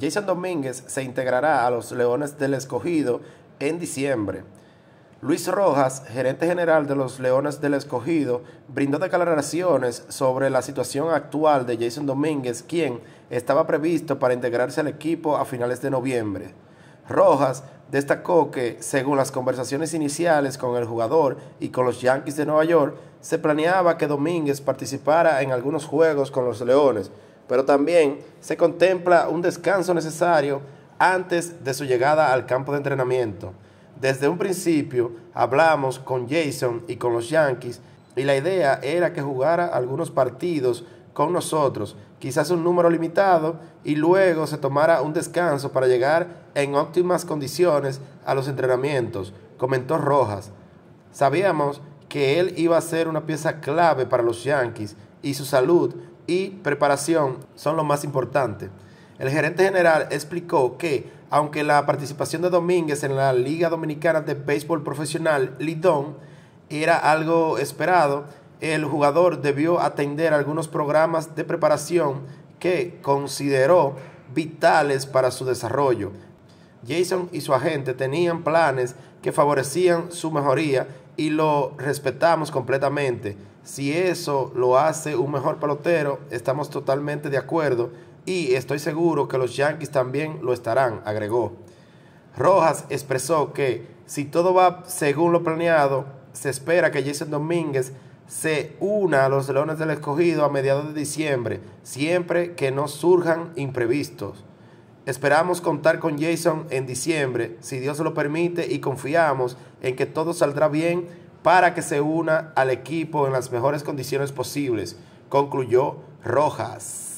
Jason Domínguez se integrará a los Leones del Escogido en diciembre. Luis Rojas, gerente general de los Leones del Escogido, brindó declaraciones sobre la situación actual de Jason Domínguez, quien estaba previsto para integrarse al equipo a finales de noviembre. Rojas destacó que, según las conversaciones iniciales con el jugador y con los Yankees de Nueva York, se planeaba que Domínguez participara en algunos juegos con los Leones, pero también se contempla un descanso necesario antes de su llegada al campo de entrenamiento. Desde un principio hablamos con Jason y con los Yankees y la idea era que jugara algunos partidos con nosotros, quizás un número limitado, y luego se tomara un descanso para llegar en óptimas condiciones a los entrenamientos, comentó Rojas. Sabíamos que él iba a ser una pieza clave para los Yankees y su salud y preparación son lo más importante. El gerente general explicó que, aunque la participación de Domínguez en la Liga Dominicana de Béisbol Profesional Lidón era algo esperado, el jugador debió atender algunos programas de preparación que consideró vitales para su desarrollo. Jason y su agente tenían planes que favorecían su mejoría y lo respetamos completamente. Si eso lo hace un mejor pelotero, estamos totalmente de acuerdo y estoy seguro que los Yankees también lo estarán, agregó. Rojas expresó que si todo va según lo planeado, se espera que Jason Domínguez se una a los Leones del Escogido a mediados de diciembre, siempre que no surjan imprevistos. Esperamos contar con Jason en diciembre, si Dios lo permite, y confiamos en que todo saldrá bien para que se una al equipo en las mejores condiciones posibles, concluyó Rojas.